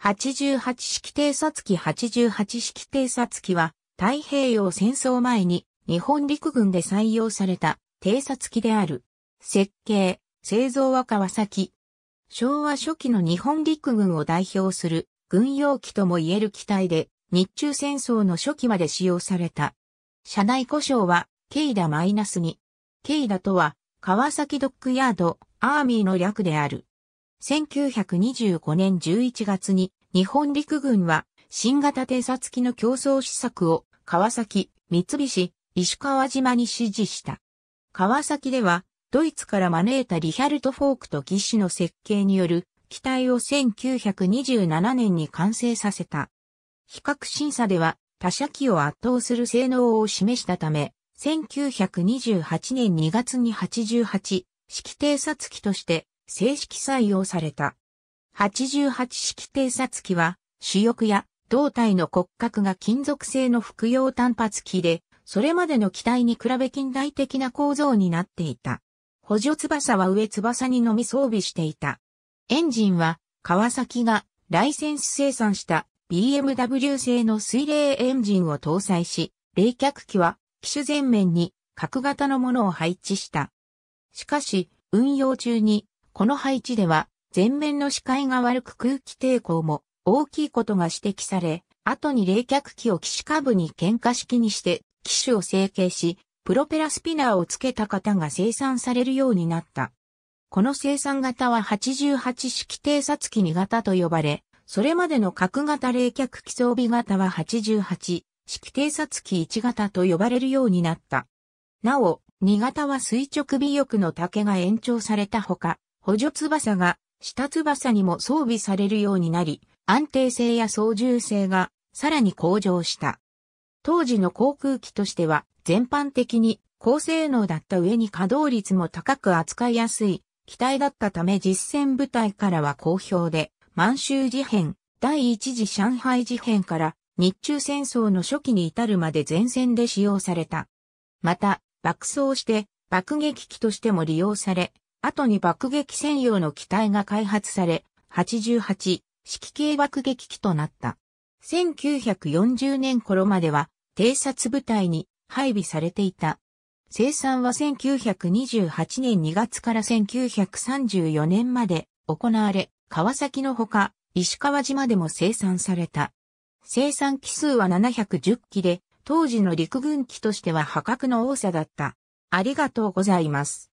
88式偵察機88式偵察機は太平洋戦争前に日本陸軍で採用された偵察機である。設計、製造は川崎。昭和初期の日本陸軍を代表する軍用機とも言える機体で日中戦争の初期まで使用された。車内故障は、ケイダ -2。ケイダとは、川崎ドックヤード、アーミーの略である。1925年11月に日本陸軍は新型偵察機の競争施策を川崎、三菱、石川島に指示した。川崎ではドイツから招いたリヒャルト・フォークと義師の設計による機体を1927年に完成させた。比較審査では他社機を圧倒する性能を示したため、1928年2月に88式偵察機として正式採用された。88式偵察機は、主翼や胴体の骨格が金属製の服用単発機で、それまでの機体に比べ近代的な構造になっていた。補助翼は上翼にのみ装備していた。エンジンは、川崎がライセンス生産した BMW 製の水冷エンジンを搭載し、冷却機は機種前面に角型のものを配置した。しかし、運用中にこの配置では、前面の視界が悪く空気抵抗も大きいことが指摘され、後に冷却機を機種下部に喧嘩式にして、機種を成形し、プロペラスピナーをつけた型が生産されるようになった。この生産型は88式偵察機2型と呼ばれ、それまでの角型冷却機装備型は88式偵察機1型と呼ばれるようになった。なお、2型は垂直尾翼の竹が延長されたほか、補助翼が下翼にも装備されるようになり、安定性や操縦性がさらに向上した。当時の航空機としては全般的に高性能だった上に稼働率も高く扱いやすい機体だったため実戦部隊からは好評で、満州事変、第一次上海事変から日中戦争の初期に至るまで前線で使用された。また、爆走して爆撃機としても利用され、後に爆撃専用の機体が開発され、88式系爆撃機となった。1940年頃までは偵察部隊に配備されていた。生産は1928年2月から1934年まで行われ、川崎のほか石川島でも生産された。生産機数は710機で、当時の陸軍機としては破格の多さだった。ありがとうございます。